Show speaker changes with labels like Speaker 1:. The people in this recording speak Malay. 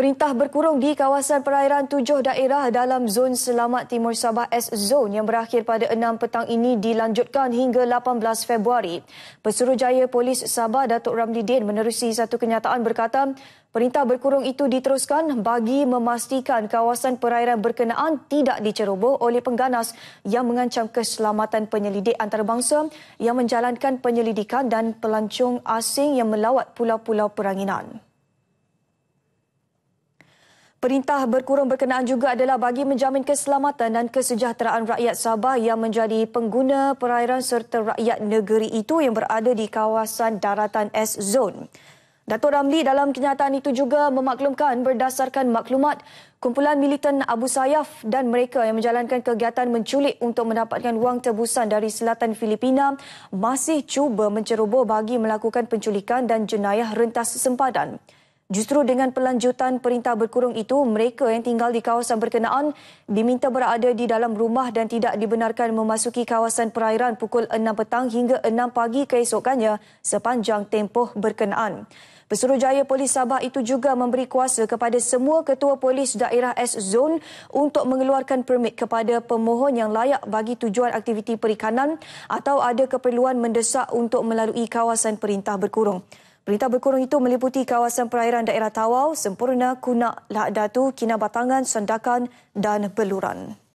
Speaker 1: Perintah berkurung di kawasan perairan tujuh daerah dalam zon selamat Timur Sabah S Zone yang berakhir pada 6 petang ini dilanjutkan hingga 18 Februari. Pesuruhjaya Polis Sabah Datuk Ramli Din menerusi satu kenyataan berkata, perintah berkurung itu diteruskan bagi memastikan kawasan perairan berkenaan tidak diceroboh oleh pengganas yang mengancam keselamatan penyelidik antarabangsa yang menjalankan penyelidikan dan pelancong asing yang melawat pulau-pulau peranginan. Perintah berkurung berkenaan juga adalah bagi menjamin keselamatan dan kesejahteraan rakyat Sabah yang menjadi pengguna perairan serta rakyat negeri itu yang berada di kawasan daratan S Zone. Datuk Ramli dalam kenyataan itu juga memaklumkan berdasarkan maklumat kumpulan militan Abu Sayyaf dan mereka yang menjalankan kegiatan menculik untuk mendapatkan wang tebusan dari selatan Filipina masih cuba menceroboh bagi melakukan penculikan dan jenayah rentas sempadan. Justru dengan pelanjutan perintah berkurung itu, mereka yang tinggal di kawasan berkenaan diminta berada di dalam rumah dan tidak dibenarkan memasuki kawasan perairan pukul 6 petang hingga 6 pagi keesokannya sepanjang tempoh berkenaan. Pesuruhjaya Polis Sabah itu juga memberi kuasa kepada semua ketua polis daerah S Zone untuk mengeluarkan permit kepada pemohon yang layak bagi tujuan aktiviti perikanan atau ada keperluan mendesak untuk melalui kawasan perintah berkurung. Berita berkurung itu meliputi kawasan perairan daerah Tawau, Sempurna, Kunak, Lahadatu, Kinabatangan, Sendakan dan Beluran.